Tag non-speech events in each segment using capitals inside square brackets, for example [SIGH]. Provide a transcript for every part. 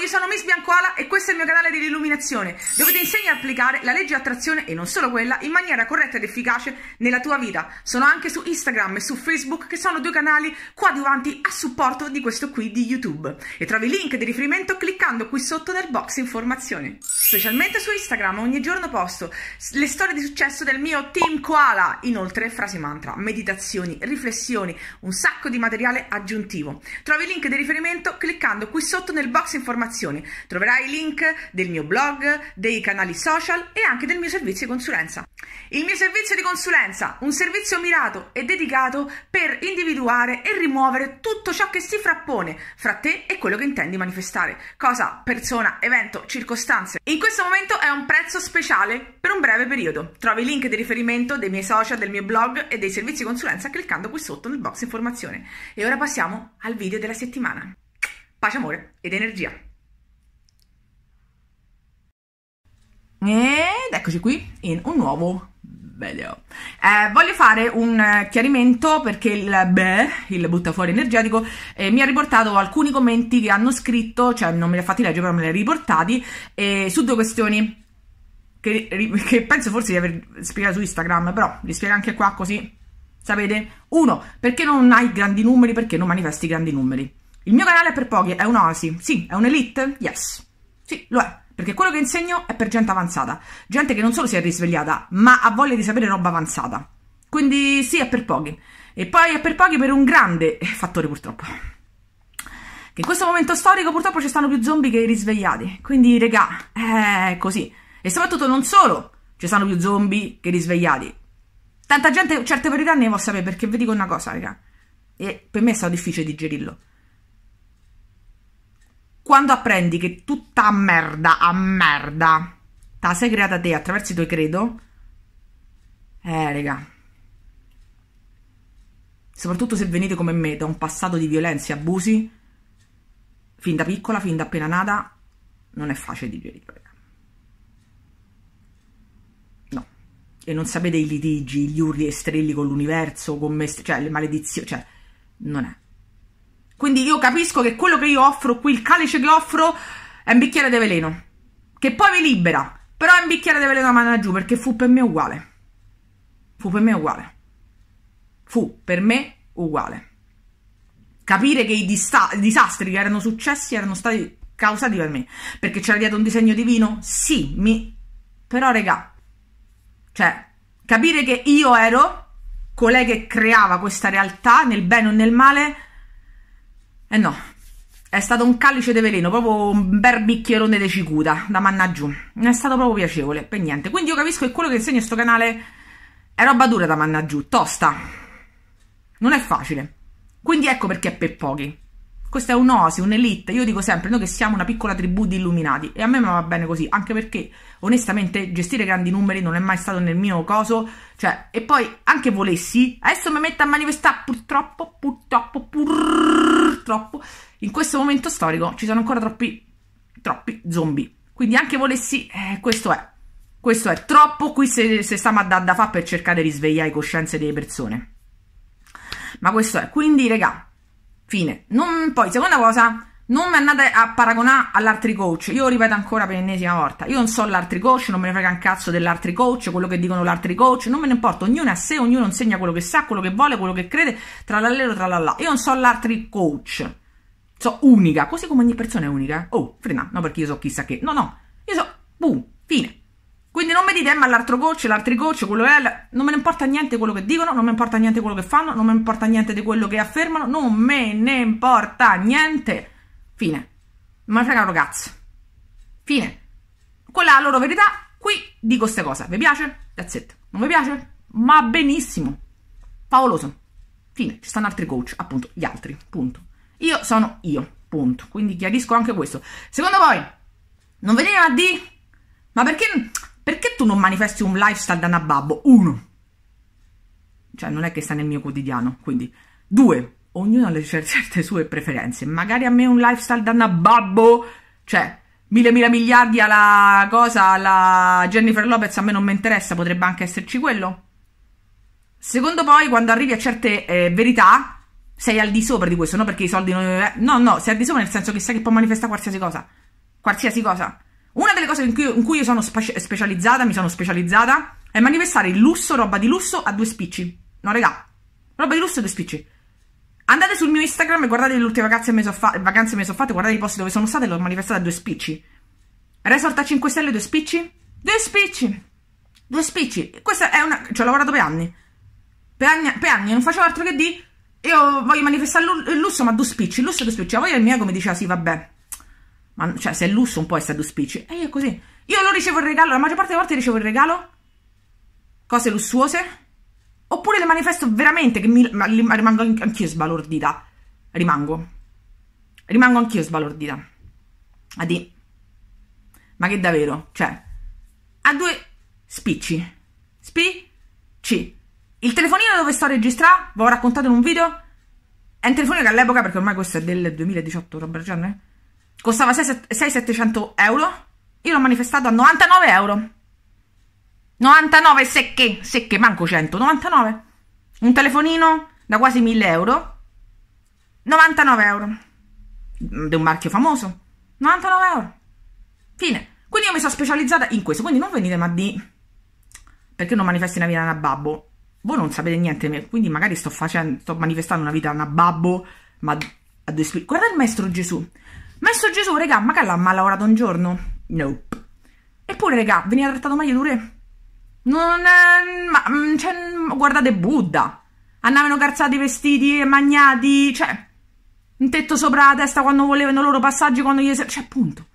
io sono Miss Biancoala e questo è il mio canale dell'illuminazione, dove ti insegno a applicare la legge attrazione e non solo quella in maniera corretta ed efficace nella tua vita. Sono anche su Instagram e su Facebook, che sono due canali coadiuvanti a supporto di questo qui di YouTube. E trovi il link di riferimento cliccando qui sotto nel box informazioni. Specialmente su Instagram ogni giorno posto le storie di successo del mio team koala, inoltre frasi mantra, meditazioni, riflessioni, un sacco di materiale aggiuntivo. Trovi il link di riferimento cliccando qui sotto nel box informazioni informazioni. Troverai i link del mio blog, dei canali social e anche del mio servizio di consulenza. Il mio servizio di consulenza, un servizio mirato e dedicato per individuare e rimuovere tutto ciò che si frappone fra te e quello che intendi manifestare. Cosa, persona, evento, circostanze. In questo momento è un prezzo speciale per un breve periodo. Trovi i link di riferimento dei miei social, del mio blog e dei servizi di consulenza cliccando qui sotto nel box informazione. E ora passiamo al video della settimana. Pace, amore ed energia. Ed eccoci qui in un nuovo video. Eh, voglio fare un chiarimento perché il beh, il butta fuori energetico, eh, mi ha riportato alcuni commenti che hanno scritto, cioè non me li ha fatti leggere, però me li ha riportati, eh, su due questioni che, che, penso forse di aver spiegato su Instagram, però li spiego anche qua così sapete? Uno, perché non hai grandi numeri? Perché non manifesti grandi numeri? Il mio canale è per pochi, è un'oasi, sì, è un'elite? Yes, sì, lo è, perché quello che insegno è per gente avanzata, gente che non solo si è risvegliata, ma ha voglia di sapere roba avanzata. Quindi sì, è per pochi. E poi è per pochi per un grande fattore purtroppo. Che in questo momento storico purtroppo ci stanno più zombie che risvegliati. Quindi regà, è così. E soprattutto non solo ci stanno più zombie che risvegliati. Tanta gente certe verità ne può sapere perché vi dico una cosa, regà. E per me è stato difficile digerirlo. Quando apprendi che tutta merda a merda ta sei creata te attraverso i tuoi credo, eh, raga. Soprattutto se venite come me da un passato di violenze e abusi, fin da piccola, fin da appena nata, non è facile digerirlo, raga. No. E non sapete i litigi, gli urli e strilli con l'universo, con me, cioè le maledizioni, cioè, non è. Quindi io capisco che quello che io offro qui, il calice che offro, è un bicchiere di veleno. Che poi mi libera. Però è un bicchiere di veleno a mano giù, perché fu per me uguale. Fu per me uguale. Fu per me uguale. Capire che i disastri che erano successi erano stati causati per me. Perché c'era dietro un disegno divino? Sì, mi... Però, regà... Cioè, capire che io ero colei che creava questa realtà nel bene o nel male eh no, è stato un calice di veleno, proprio un bel bicchierone di cicuta, da mannaggiù. Non è stato proprio piacevole, per niente. Quindi io capisco che quello che insegno in sto canale è roba dura da manna giù, tosta. Non è facile. Quindi ecco perché è per pochi. Questa è un'osi, un'elite. Io dico sempre, noi che siamo una piccola tribù di illuminati e a me va bene così, anche perché onestamente gestire grandi numeri non è mai stato nel mio coso, cioè, e poi anche volessi, adesso mi metto a manifestare, purtroppo, purtroppo, purtroppo, in questo momento storico ci sono ancora troppi, troppi zombie. Quindi anche volessi, eh, questo è, questo è troppo qui se, se stiamo a da, da fa per cercare di risvegliare le coscienze delle persone. Ma questo è, quindi regà, Fine. Non, poi, seconda cosa, non mi andate a paragonare all'altri coach. Io ripeto ancora per l'ennesima volta. Io non so l'altri coach, non me ne frega un cazzo dell'altri coach, quello che dicono l'altri coach, non me ne importa. Ognuno a sé, ognuno insegna quello che sa, quello che vuole, quello che crede, tra l'allero, tra l'allà. Io non so l'altri coach. So unica, così come ogni persona è unica. Eh. Oh, frena, no perché io so chissà che. No, no, io so, boom, fine. Quindi non mi dite, eh, ma l'altro coach, l'altro coach, quello è. Non me ne importa niente quello che dicono, non mi importa niente quello che fanno, non mi importa niente di quello che affermano, non me ne importa niente. Fine. Ma mi frega un Fine. Quella è la loro verità. Qui dico queste cose. Vi piace? That's it. Non vi piace? Ma benissimo. Favoloso. Fine. Ci stanno altri coach, appunto, gli altri. Punto. Io sono io. Punto. Quindi chiarisco anche questo. Secondo voi, non venire a D? Ma perché perché tu non manifesti un lifestyle da nababbo? Uno. Cioè, non è che sta nel mio quotidiano, quindi. Due. Ognuno ha le certe sue preferenze. Magari a me un lifestyle da nababbo, cioè, mille mila miliardi alla cosa, alla Jennifer Lopez, a me non mi interessa, potrebbe anche esserci quello. Secondo poi, quando arrivi a certe eh, verità, sei al di sopra di questo, non perché i soldi non... Eh, no, no, sei al di sopra nel senso che sai che può manifestare qualsiasi cosa. Qualsiasi cosa. Una delle cose in cui, in cui io sono spe- specializzata, mi sono specializzata, è manifestare il lusso, roba di lusso a due spicci. No, regà, roba di lusso a due spicci. Andate sul mio Instagram e guardate le ultime vacanze che mi sono fatte, guardate i posti dove sono state e l'ho manifestata a due spicci. Resort a 5 stelle, due spicci? Due spicci! Due spicci! Questa è una... ci ho lavorato per anni. Per anni, per anni non facevo altro che di... Io voglio manifestare il lusso, ma due spicci, il lusso e due spicci. La voglia mia come diceva, sì, vabbè, ma cioè, se è lusso un po' è stato spicci. E io così. Io non ricevo il regalo, la maggior parte delle volte ricevo il regalo. Cose lussuose. Oppure le manifesto veramente che mi, ma, rimango anch'io sbalordita. Rimango. Rimango anch'io sbalordita. Adi. Ma che davvero? Cioè, a due spicci. Spicci. Il telefonino dove sto a registrare, vi ho raccontato in un video, è un telefonino che all'epoca, perché ormai questo è del 2018, roba del genere, costava 6-700 euro, io l'ho manifestato a 99 euro. 99 secche, secche, manco 100, 99. Un telefonino da quasi 1000 euro, 99 euro. Mm, di un marchio famoso, 99 euro. Fine. Quindi io mi sono specializzata in questo, quindi non venite ma di... Perché non manifesti una vita da babbo? Voi non sapete niente di me, quindi magari sto, facendo, sto manifestando una vita da babbo, ma... Guarda il maestro Gesù, Messo Gesù, regà, ma che l'ha mai lavorato un giorno? Nope. Eppure, regà, veniva trattato meglio pure? Non... È, eh, ma... Mm, cioè, mm, guardate Buddha. Andavano calzati, vestiti, e magnati, cioè... Un tetto sopra la testa quando volevano loro passaggi, quando gli... Cioè, appunto.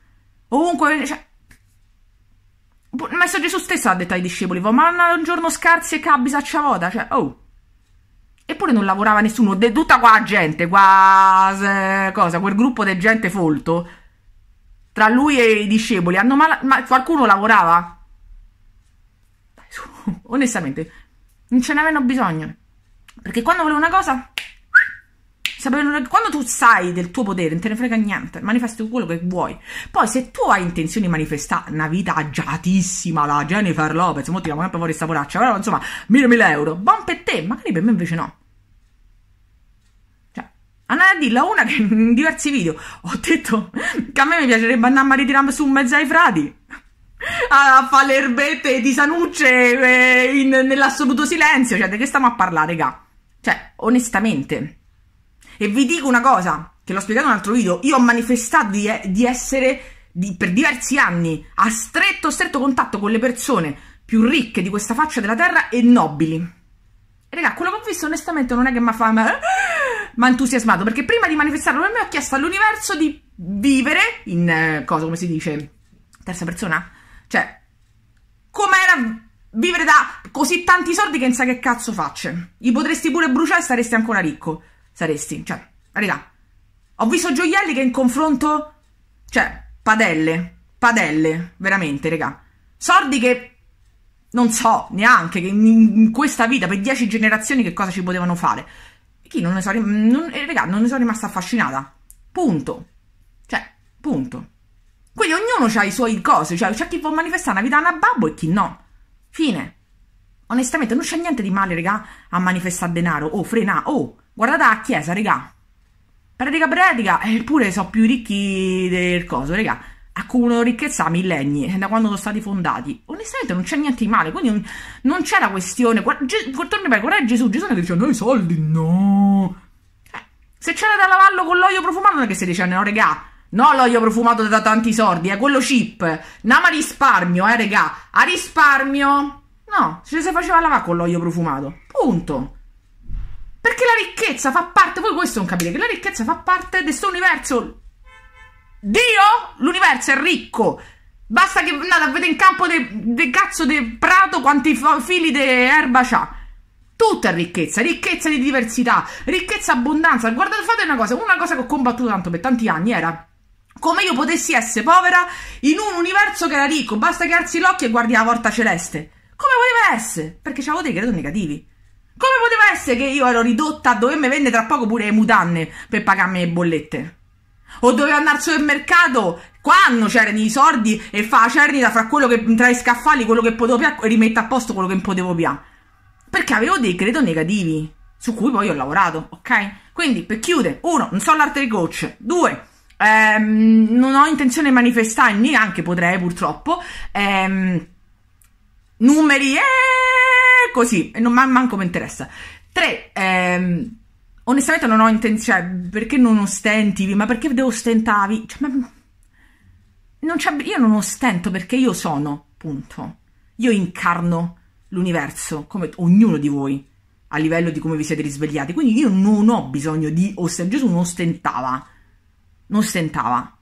Ovunque... Cioè, Messo Gesù stesso ha detto ai discepoli, ma un giorno scarsi e cabbi sacciavota, cioè, oh... Eppure non lavorava nessuno, de tutta qua gente, qua se, cosa, quel gruppo di gente folto, tra lui e i discepoli, hanno mal- ma qualcuno lavorava? Dai, su, [LAUGHS] onestamente, non ce n'avevano bisogno, perché quando volevo una cosa quando tu sai del tuo potere, non te ne frega niente, manifesti quello che vuoi. Poi, se tu hai intenzione di manifestare una vita agiatissima, la Jennifer Lopez, mo ti tiriamo sempre fuori sta poraccia, però insomma, mille mille euro, buon per te, magari per me invece no. Cioè, andare a dirla una che in diversi video ho detto che a me mi piacerebbe andare a ritirarmi su un mezzo ai frati a fare le erbette di Sanucce eh, nell'assoluto silenzio. Cioè, di che stiamo a parlare, raga? Cioè, onestamente. E vi dico una cosa, che l'ho spiegato in un altro video, io ho manifestato di, di essere di, per diversi anni a stretto, stretto contatto con le persone più ricche di questa faccia della terra e nobili. E raga, quello che ho visto onestamente non è che mi fa... Ma entusiasmato, perché prima di manifestarlo per me ho chiesto all'universo di vivere in... Eh, cosa, come si dice? Terza persona? Cioè, com'era vivere da così tanti soldi che non sa che cazzo facce? Li potresti pure bruciare e saresti ancora ricco saresti. Cioè, raga, Ho visto gioielli che in confronto... Cioè, padelle. Padelle. Veramente, raga. Sordi che... Non so neanche che in, in questa vita, per dieci generazioni, che cosa ci potevano fare. E chi non ne so... Non, eh, regà, non ne sono rimasta affascinata. Punto. Cioè, punto. Quindi ognuno ha i suoi cose, cioè c'è chi può manifestare una vita a una babbo e chi no. Fine. Onestamente non c'è niente di male, raga, a manifestare denaro. Oh, frena, oh. Guardate la chiesa, regà. Predica, predica. eppure sono più ricchi del coso, regà. Accumulano ricchezza a millenni, eh, da quando sono stati fondati. Onestamente non c'è niente di male, quindi non c'è la questione. Guarda, Ges- torni guardare Gesù, Gesù che dice, no, i soldi, no. Eh, se c'era da lavarlo con l'olio profumato, non è che si dice, no, regà. No, l'olio profumato da tanti soldi, è eh, quello cheap. Nama risparmio, eh, regà. A risparmio. No, se si faceva lavare con l'olio profumato. Punto. Perché la ricchezza fa parte, voi questo non capite, che la ricchezza fa parte di questo universo. Dio, l'universo è ricco. Basta che andate a vedere in campo del cazzo del prato quanti fili di erba c'ha. Tutta ricchezza, ricchezza di diversità, ricchezza abbondanza. Guardate, fate una cosa, una cosa che ho combattuto tanto per tanti anni era come io potessi essere povera in un universo che era ricco, basta che alzi l'occhio e guardi la porta celeste. Come voleva essere? Perché c'avevo dei creatori negativi. Come poteva essere che io ero ridotta a dovermi vendere tra poco pure le mutande per pagarmi le bollette? O dovevo andare al supermercato quando c'erano i soldi e fa la cernita fra quello che tra i scaffali, quello che potevo più e rimette a posto quello che potevo più. Perché avevo dei credo negativi su cui poi ho lavorato, ok? Quindi per chiudere, uno, non so l'arte di coach, due, ehm, non ho intenzione di manifestarmi, anche potrei purtroppo, ehm, numeri e eh, così, e non manco mi interessa. Tre, ehm, onestamente non ho intenzione, cioè, perché non ostentivi, ma perché devo ostentavi? Cioè, ma, non io non ostento perché io sono, punto. Io incarno l'universo, come ognuno di voi, a livello di come vi siete risvegliati. Quindi io non ho bisogno di ostentare. Gesù non ostentava, non ostentava.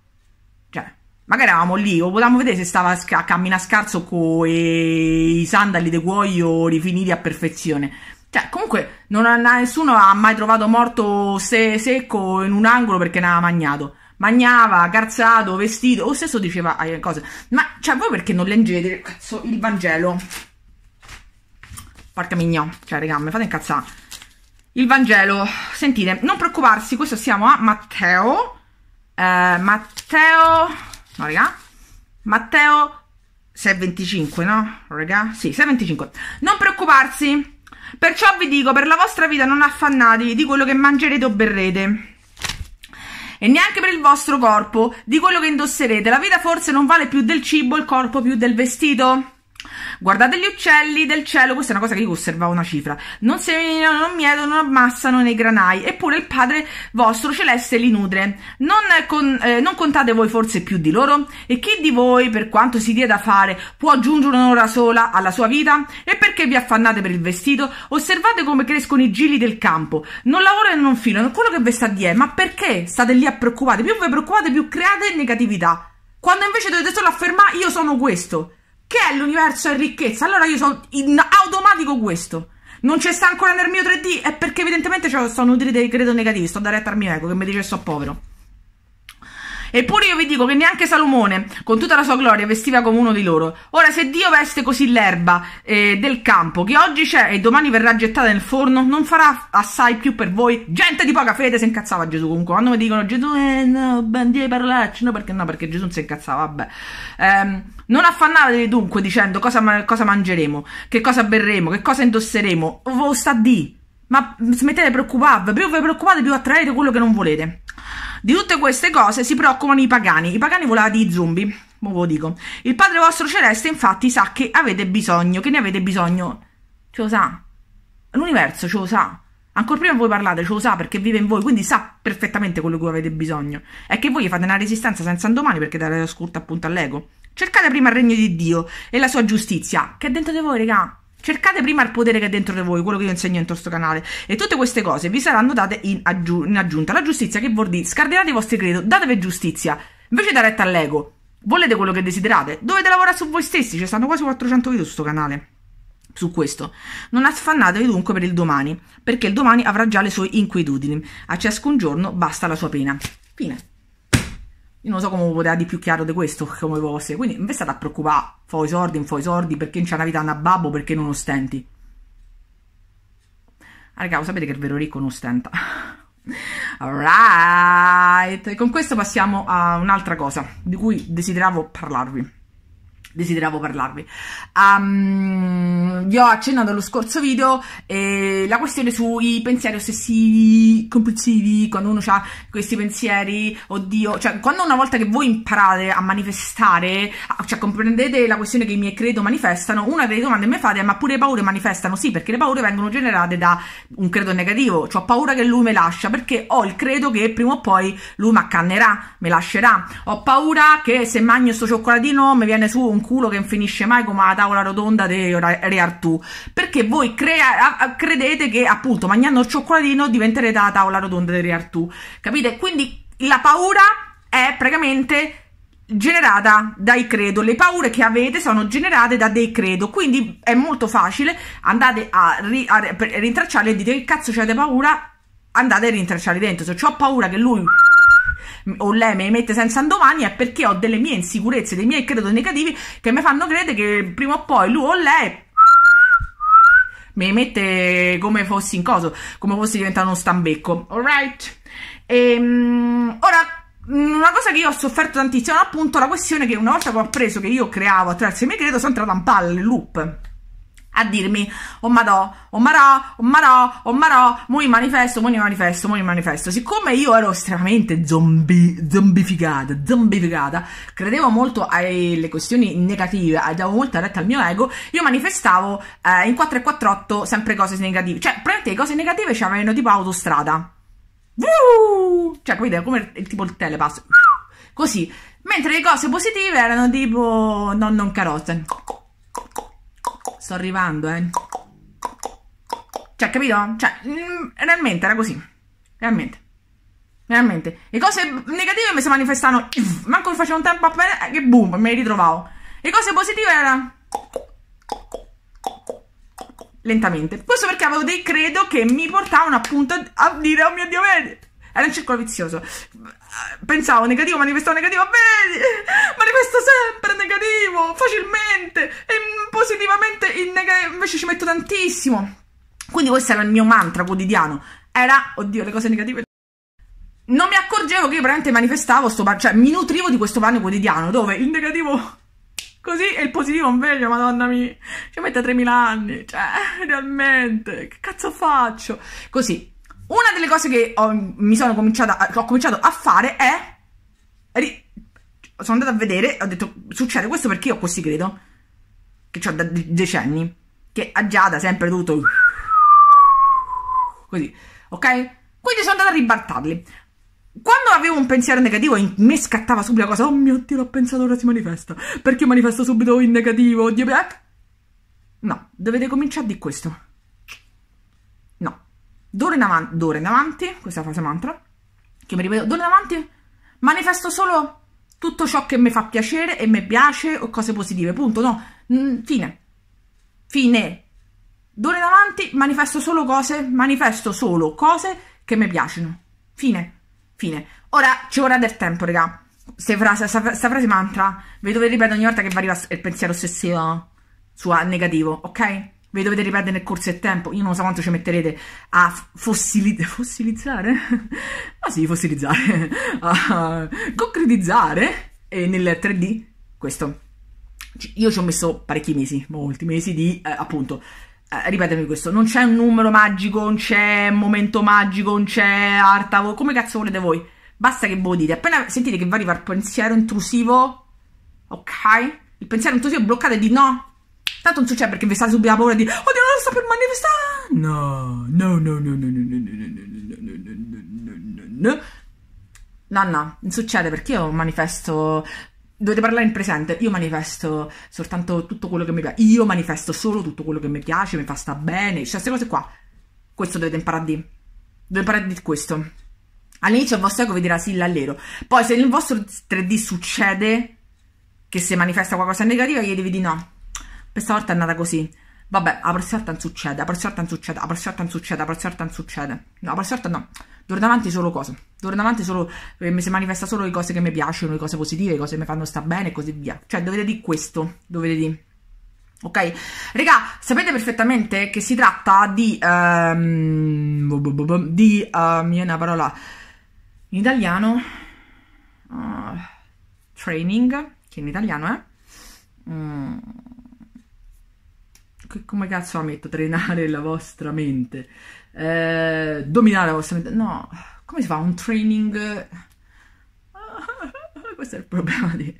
Magari eravamo lì, o potevamo vedere se stava a camminare scarso con i sandali di cuoio rifiniti a perfezione. Cioè, comunque, non ha, nessuno ha mai trovato morto se, secco in un angolo perché ne aveva magnato. Magnava, carzato, vestito, o stesso diceva eh, cose. Ma, cioè, voi perché non leggete, cazzo, il Vangelo? Porca mignon, cioè, raga, mi fate incazzare. Il Vangelo, sentite, non preoccuparsi, questo siamo a Matteo. Eh, Matteo no raga Matteo 625 no raga sì 625 non preoccuparsi perciò vi dico per la vostra vita non affannatevi di quello che mangerete o berrete e neanche per il vostro corpo di quello che indosserete la vita forse non vale più del cibo il corpo più del vestito Guardate gli uccelli del cielo, questa è una cosa che io osservavo una cifra. Non seminano, non miedono, non ammassano nei granai, eppure il Padre vostro celeste li nutre. Non, con, eh, non, contate voi forse più di loro? E chi di voi, per quanto si dia da fare, può aggiungere un'ora sola alla sua vita? E perché vi affannate per il vestito? Osservate come crescono i gili del campo. Non lavorano e non filano, quello che vi sta dietro. Ma perché state lì a preoccupate? Più vi preoccupate, più create negatività. Quando invece dovete solo affermare io sono questo. Che è l'universo è ricchezza. Allora io sono in automatico questo. Non ci sta ancora nel mio 3D, è perché evidentemente cioè, sono utili dei credo negativi. Sto da retta al mio ego che mi dice che sono povero. Eppure io vi dico che neanche Salomone, con tutta la sua gloria, vestiva come uno di loro. Ora, se Dio veste così l'erba eh, del campo, che oggi c'è e domani verrà gettata nel forno, non farà assai più per voi? Gente di poca fede si incazzava Gesù comunque. Quando mi dicono Gesù, eh no, bandiere parolacce, no perché no, perché Gesù non si incazzava, vabbè. Ehm, non affannatevi dunque dicendo cosa, cosa mangeremo, che cosa berremo, che cosa indosseremo. O sta di. Ma smettete di preoccuparvi, più vi preoccupate più attraete quello che non volete. Di tutte queste cose si preoccupano i pagani. I pagani volava di zombie, ve lo dico. Il Padre vostro celeste infatti sa che avete bisogno, che ne avete bisogno. Ce lo sa. L'universo ce lo sa. Ancora prima voi parlate, ce lo sa perché vive in voi, quindi sa perfettamente quello di cui avete bisogno. È che voi fate una resistenza senza un domani perché date la scorta appunto all'ego. Cercate prima il regno di Dio e la sua giustizia, che è dentro di voi, raga. Cercate prima il potere che è dentro di voi, quello che io insegno in questo canale. E tutte queste cose vi saranno date in, aggiu- in aggiunta. La giustizia che vuol dire? Scardinate i vostri credo, datevi giustizia. Invece da retta all'ego. Volete quello che desiderate? Dovete lavorare su voi stessi. Ci stanno quasi 400 video su questo canale. Su questo. Non affannatevi dunque per il domani, perché il domani avrà già le sue inquietudini. A ciascun giorno basta la sua pena. Fine. Io non so come poteva di più chiaro di questo come fosse. Quindi non vi state a preoccupare, fai i soldi, non fai i soldi, perché non c'è una vita a babbo, perché non ostenti. Raga, lo sapete che il vero ricco non ostenta. [LAUGHS] Alright, con questo passiamo a un'altra cosa di cui desideravo parlarvi desideravo parlarvi. Um, vi ho accennato allo scorso video eh, la questione sui pensieri ossessivi, compulsivi, quando uno ha questi pensieri, oddio, cioè quando una volta che voi imparate a manifestare, cioè comprendete la questione che i miei credo manifestano, una delle domande che mi fate è ma pure le paure manifestano? Sì, perché le paure vengono generate da un credo negativo, cioè ho paura che lui me lascia perché ho il credo che prima o poi lui mi accannerà, mi lascerà, ho paura che se mangio sto cioccolatino mi viene su un culo che non finisce mai come la tavola rotonda di Re Artù perché voi crea- credete che appunto mangiando il cioccolatino diventerete la tavola rotonda di Re Artù capite? quindi la paura è praticamente generata dai credo. Le paure che avete sono generate da dei credo, quindi è molto facile andate a, ri, a rintracciarle e dite che cazzo c'è paura, andate a rintracciarli dentro. Se ho paura che lui o lei mi mette senza un domani è perché ho delle mie insicurezze, dei miei credo negativi che mi fanno credere che prima o poi lui o lei mi mette come fossi in coso, come fossi diventato uno stambecco, alright? Ehm, ora mm, una cosa che io ho sofferto tantissimo è appunto la questione che una volta che ho appreso che io creavo attraverso il mio credo sono entrata in palla, palle, loop a dirmi oh madò, oh marò, oh marò, oh marò, mo mi manifesto, mo mi manifesto, mo mi manifesto. Siccome io ero estremamente zombie, zombificata, zombificata, credevo molto alle questioni negative, eh, davo molta retta al mio ego, io manifestavo eh, in 4 e 4 8 sempre cose negative. Cioè, praticamente le cose negative ci tipo autostrada. Uh! Cioè, capite, come il, tipo il telepass. Uh! Così. Mentre le cose positive erano tipo non non carota. Co, co, co, Sto arrivando, eh. Cioè, capito? Cioè, mm, realmente era così. Realmente. Realmente. Le cose negative mi si manifestano. [LAUGHS] Manco facevo un tempo appena. Eh, che boom, mi ritrovavo. Le cose positive erano. Lentamente. Questo perché avevo dei credo che mi portavano appunto a dire: Oh mio dio, vedi. Era un circolo vizioso pensavo negativo, manifestavo negativo, vedi, manifesto sempre negativo, facilmente, e positivamente in nega- invece ci metto tantissimo. Quindi questo era il mio mantra quotidiano, era, oddio, le cose negative. Non mi accorgevo che io veramente manifestavo, sto pan- cioè mi nutrivo di questo pane quotidiano, dove il negativo così e il positivo un veglio, madonna mia, ci mette 3000 anni, cioè, realmente, che cazzo faccio? Così, una delle cose che ho, mi sono cominciata a, ho cominciato a fare è... Ri, sono andata a vedere, ho detto, succede questo perché io ho questi credo, che ho da decenni, che a Giada sempre tutto... Così, ok? Quindi sono andata a ribaltarli. Quando avevo un pensiero negativo, in me scattava subito la cosa, oh mio Dio, l'ho pensato, ora si manifesta. Perché manifesto subito in negativo? Oddio, eh? No, dovete cominciare di questo d'ora in, avanti, d'ora in avanti, questa fase mantra, che mi ripeto, d'ora in avanti manifesto solo tutto ciò che mi fa piacere e mi piace o cose positive, punto, no, fine, fine. D'ora in avanti manifesto solo cose, manifesto solo cose che mi piacciono, fine, fine. Ora ci vorrà del tempo, raga. Questa frase, sta frase mantra, vedo che ripeto ogni volta che vi arriva il pensiero ossessivo su A negativo, ok? ve li dovete ripetere nel corso del tempo. Io non so quanto ci metterete a fossilizzare, fossilizzare? [LAUGHS] Ah ma sì, fossilizzare, a [LAUGHS] ah, concretizzare eh, nel 3D questo. Io ci ho messo parecchi mesi, molti mesi di eh, appunto eh, ripetemi questo, non c'è un numero magico, non c'è un momento magico, non c'è artavo, come cazzo volete voi? Basta che voi dite, appena sentite che vi arriva il pensiero intrusivo, ok? Il pensiero intrusivo bloccate di no, Tanto non succede perché vi sta subito la paura di Oddio, non lo sto per manifestare. No, no, no, no, no, no, no, no, no, no, no, no, no, no. No, non succede perché io manifesto. Dovete parlare in presente. Io manifesto soltanto tutto quello che mi piace. Io manifesto solo tutto quello che mi piace, mi fa sta bene. Cioè, queste cose qua. Questo dovete imparare a dire. Dovete imparare a dire questo. All'inizio il vostro ego vi dirà sì l'allero. Poi se nel vostro 3D succede che se manifesta qualcosa negativo, gli devi dire no questa volta è andata così. Vabbè, la prossima volta non succede, la prossima volta non succede, la prossima volta non succede, la prossima volta non succede. No, la prossima volta no. D'ora in avanti solo cose. D'ora in avanti solo, eh, mi si manifesta solo le cose che mi piacciono, le cose positive, le cose che mi fanno sta bene e così via. Cioè, dovete di questo, dovete di... Ok, raga sapete perfettamente che si tratta di... Um, di... Uh, mi è una parola... In italiano... Uh, training, che in italiano è... Mm che, come cazzo la metto? Trainare la vostra mente, eh, dominare la vostra mente, no, come si fa? Un training, [LAUGHS] questo è il problema di...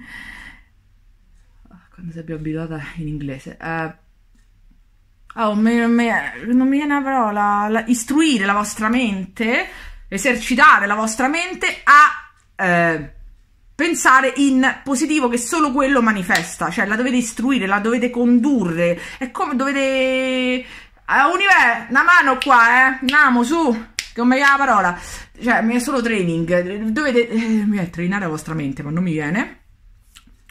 quando sei più abituata in inglese, eh, Oh, me, me, non mi viene la parola. La, istruire la vostra mente, esercitare la vostra mente a eh, pensare in positivo che solo quello manifesta, cioè la dovete istruire, la dovete condurre, è come dovete... Eh, a eh, Univer, una mano qua, eh, andiamo su, come la parola, cioè mi è solo training, dovete... Eh, trainare la vostra mente, ma non mi viene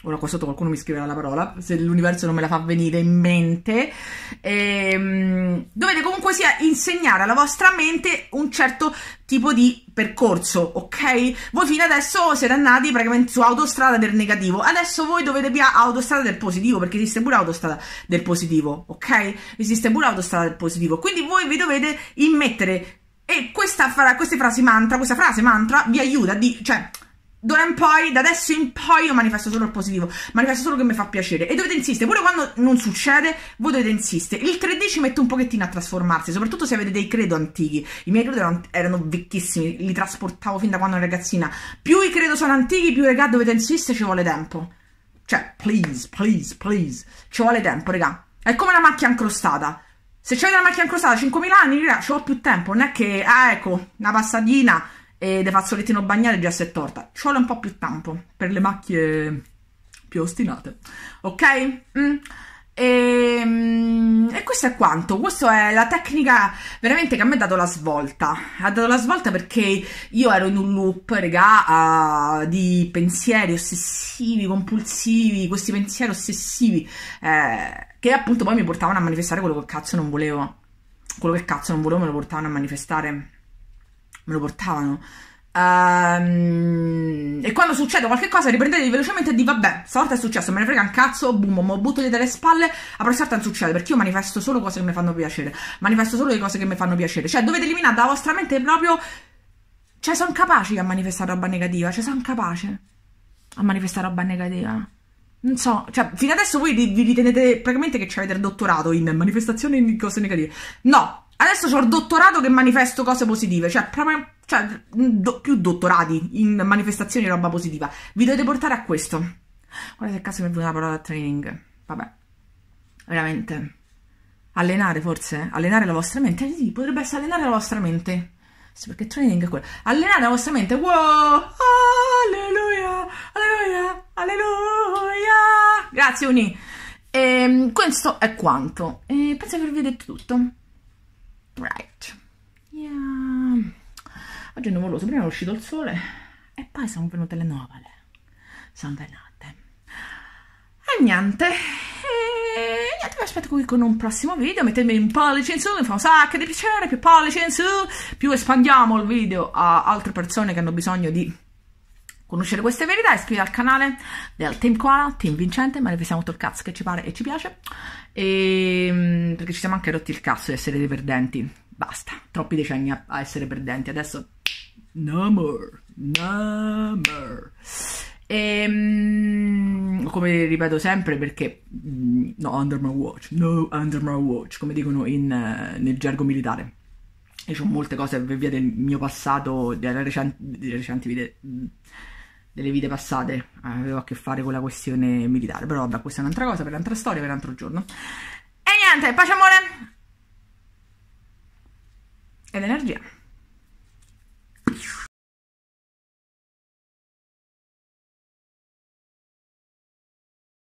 ora qua sotto qualcuno mi scriverà la parola, se l'universo non me la fa venire in mente, ehm, dovete comunque sia insegnare alla vostra mente un certo tipo di percorso, ok? Voi fino adesso siete andati praticamente su autostrada del negativo, adesso voi dovete via autostrada del positivo, perché esiste pure autostrada del positivo, ok? Esiste pure autostrada del positivo, quindi voi vi dovete immettere e questa, fra, queste frasi mantra, questa frase mantra vi aiuta di, cioè, D'ora in poi, da adesso in poi, io manifesto solo il positivo, manifesto solo che mi fa piacere. E dovete insistere, pure quando non succede, voi dovete insistere. Il 3D ci mette un pochettino a trasformarsi, soprattutto se avete dei credo antichi. I miei credo erano, erano vecchissimi, li trasportavo fin da quando ero ragazzina. Più i credo sono antichi, più regà dovete insistere, ci vuole tempo. Cioè, please, please, please, ci vuole tempo, regà. È come la macchia incrostata. Se c'è una macchia incrostata 5.000 anni, regà, ci vuole più tempo. Non è che, ah, ecco, una passatina e le fazzolettino bagnate, gesso e torta. Ci vuole un po' più tempo per le macchie più ostinate, ok? Mm. E, ehm, e, questo è quanto. Questa è la tecnica veramente che a me ha dato la svolta. Ha dato la svolta perché io ero in un loop, regà, uh, di pensieri ossessivi, compulsivi, questi pensieri ossessivi eh, che appunto poi mi portavano a manifestare quello che cazzo non volevo. Quello che cazzo non volevo me lo portavano a manifestare me lo portavano. Um, e quando succede qualcosa riprendetevi velocemente e dite vabbè stavolta è successo me ne frega un cazzo boom mo buttali le spalle la prossima volta non succede perché io manifesto solo cose che mi fanno piacere manifesto solo le cose che mi fanno piacere cioè dovete eliminare dalla vostra mente proprio cioè sono capaci a manifestare roba negativa cioè sono capace a manifestare roba negativa non so, cioè, fino adesso voi vi ritenete praticamente che ci avete dottorato in manifestazione di cose negative. No, Adesso ho il dottorato che manifesto cose positive, cioè proprio cioè, do, più dottorati in manifestazioni e roba positiva. Vi dovete portare a questo. Guardate che caso mi è venuta la parola training. Vabbè, veramente. Allenare forse? Allenare la vostra mente? Sì, potrebbe essere allenare la vostra mente. Sì, perché training è quello. Allenare la vostra mente. Wow! Alleluia! Alleluia! Alleluia! Grazie Uni. E, ehm, questo è quanto. E eh, penso di avervi detto tutto. Right. Yeah. Oggi è nuvoloso, prima è uscito il sole e poi sono venute le nuvole. Sono venute. E niente. E niente, vi aspetto qui con un prossimo video. Mettetemi un pollice in su, mi fa un sacco di piacere. Più pollice in su, più espandiamo il video a altre persone che hanno bisogno di conoscere queste verità, iscriviti al canale del Team Koala, Team Vincente, ma ne pensiamo tutto il cazzo che ci pare e ci piace. E perché ci siamo anche rotti il cazzo di essere dei perdenti. Basta, troppi decenni a, a essere perdenti. Adesso no more, no more. E, ehm, come ripeto sempre perché mm, no under my watch, no under my watch, come dicono in, eh, nel gergo militare. E ho molte cose per via del mio passato, delle recenti, delle recenti vite mm, delle vite passate avevo a che fare con la questione militare, però vabbè, questa è un'altra cosa, per un'altra storia, per un altro giorno. E niente, pace amore ed energia.